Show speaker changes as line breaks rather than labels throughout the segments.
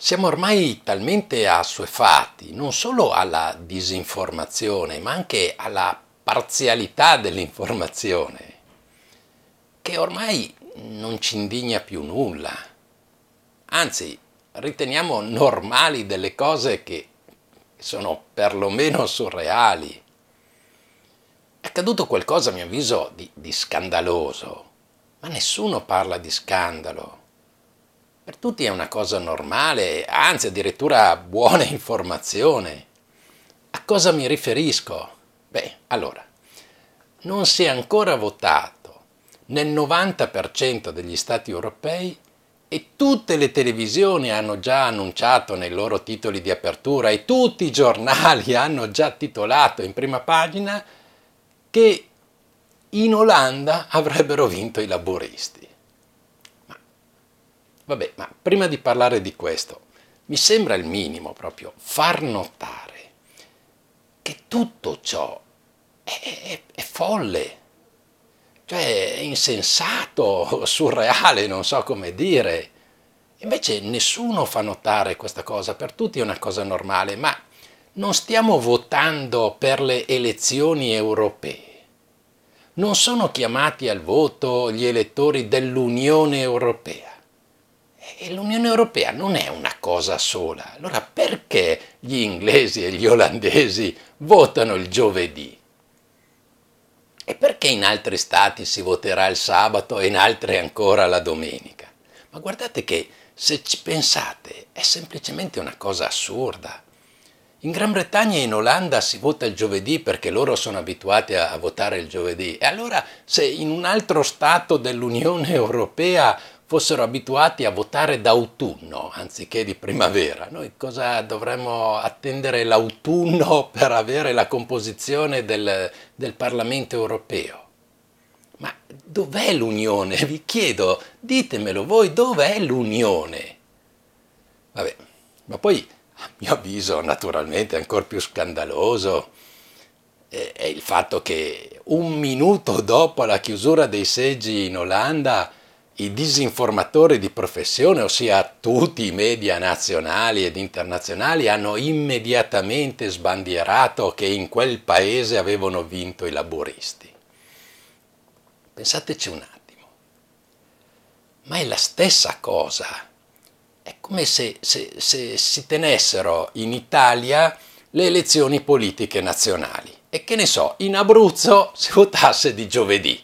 Siamo ormai talmente assuefatti non solo alla disinformazione, ma anche alla parzialità dell'informazione, che ormai non ci indigna più nulla. Anzi, riteniamo normali delle cose che sono perlomeno surreali. È accaduto qualcosa, a mio avviso, di, di scandaloso, ma nessuno parla di scandalo per tutti è una cosa normale, anzi addirittura buona informazione. A cosa mi riferisco? Beh, allora, non si è ancora votato nel 90% degli Stati europei e tutte le televisioni hanno già annunciato nei loro titoli di apertura e tutti i giornali hanno già titolato in prima pagina che in Olanda avrebbero vinto i laboristi. Vabbè, ma prima di parlare di questo, mi sembra il minimo proprio far notare che tutto ciò è, è, è folle, cioè è insensato, surreale, non so come dire. Invece nessuno fa notare questa cosa, per tutti è una cosa normale, ma non stiamo votando per le elezioni europee. Non sono chiamati al voto gli elettori dell'Unione Europea e l'Unione Europea non è una cosa sola. Allora perché gli inglesi e gli olandesi votano il giovedì? E perché in altri stati si voterà il sabato e in altri ancora la domenica? Ma guardate che se ci pensate è semplicemente una cosa assurda. In Gran Bretagna e in Olanda si vota il giovedì perché loro sono abituati a, votare il giovedì. E allora se in un altro Stato dell'Unione Europea fossero abituati a votare d'autunno anziché di primavera. Noi cosa dovremmo attendere l'autunno per avere la composizione del, del Parlamento europeo? Ma dov'è l'unione? Vi chiedo, ditemelo voi, dov'è l'unione? Vabbè, ma poi, a mio avviso, naturalmente, ancora più scandaloso è il fatto che un minuto dopo la chiusura dei seggi in Olanda, i disinformatori di professione, ossia tutti i media nazionali ed internazionali, hanno immediatamente sbandierato che in quel paese avevano vinto i laburisti. Pensateci un attimo, ma è la stessa cosa. È come se, se, se si tenessero in Italia le elezioni politiche nazionali e che ne so, in Abruzzo si votasse di giovedì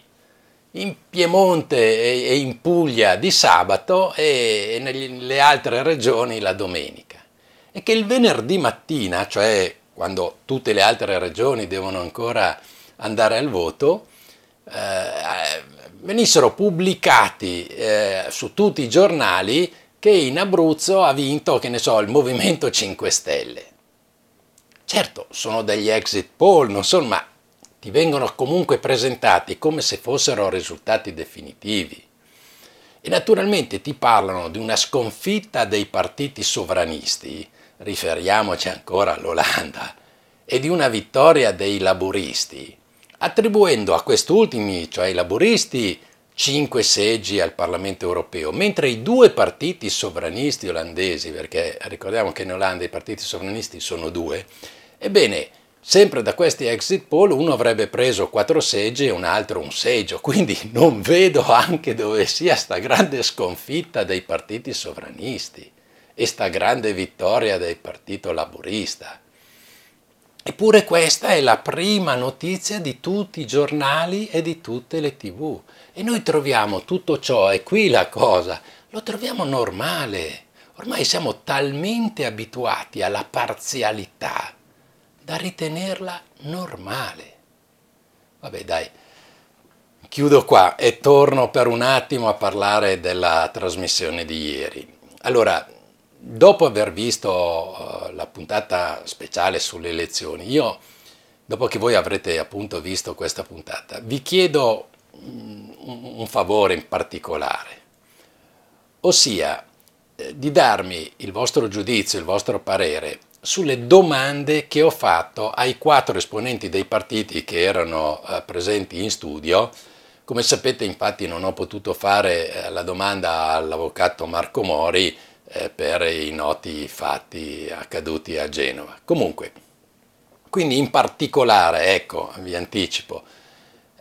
in Piemonte e in Puglia di sabato e nelle altre regioni la domenica. E che il venerdì mattina, cioè quando tutte le altre regioni devono ancora andare al voto, eh, venissero pubblicati eh, su tutti i giornali che in Abruzzo ha vinto, che ne so, il Movimento 5 Stelle. Certo, sono degli exit poll, non so, ma ti vengono comunque presentati come se fossero risultati definitivi. E naturalmente ti parlano di una sconfitta dei partiti sovranisti, riferiamoci ancora all'Olanda, e di una vittoria dei laburisti, attribuendo a quest'ultimi, cioè ai laburisti, cinque seggi al Parlamento europeo, mentre i due partiti sovranisti olandesi, perché ricordiamo che in Olanda i partiti sovranisti sono due, ebbene Sempre da questi exit poll uno avrebbe preso quattro seggi e un altro un seggio, quindi non vedo anche dove sia sta grande sconfitta dei partiti sovranisti e sta grande vittoria del partito laburista. Eppure questa è la prima notizia di tutti i giornali e di tutte le tv. E noi troviamo tutto ciò, e qui la cosa, lo troviamo normale. Ormai siamo talmente abituati alla parzialità da ritenerla normale. Vabbè dai, chiudo qua e torno per un attimo a parlare della trasmissione di ieri. Allora, dopo aver visto eh, la puntata speciale sulle elezioni, io, dopo che voi avrete appunto visto questa puntata, vi chiedo mm, un favore in particolare, ossia eh, di darmi il vostro giudizio, il vostro parere sulle domande che ho fatto ai quattro esponenti dei partiti che erano eh, presenti in studio. Come sapete infatti non ho potuto fare eh, la domanda all'avvocato Marco Mori eh, per i noti fatti accaduti a Genova. Comunque, quindi in particolare, ecco, vi anticipo,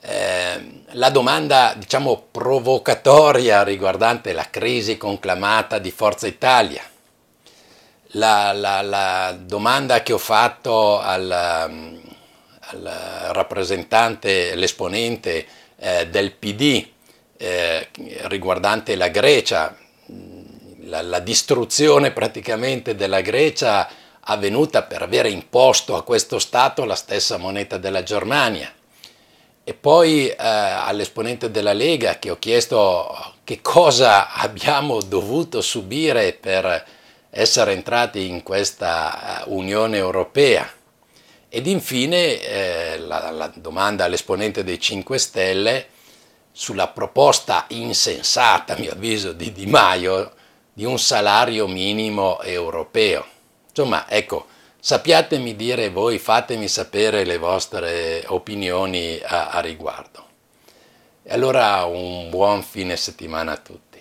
eh, la domanda diciamo provocatoria riguardante la crisi conclamata di Forza Italia, la, la, la domanda che ho fatto al, mm, al rappresentante, l'esponente eh, del PD eh, riguardante la Grecia, mm, la, la, distruzione praticamente della Grecia avvenuta per avere imposto a questo Stato la stessa moneta della Germania. E poi eh, all'esponente della Lega che ho chiesto che cosa abbiamo dovuto subire per essere entrati in questa eh, Unione Europea. Ed infine eh, la, la domanda all'esponente dei 5 Stelle sulla proposta insensata, a mio avviso, di Di Maio di un salario minimo europeo. Insomma, ecco, sappiatemi dire voi, fatemi sapere le vostre opinioni a, a riguardo.
E allora
un buon fine settimana a tutti.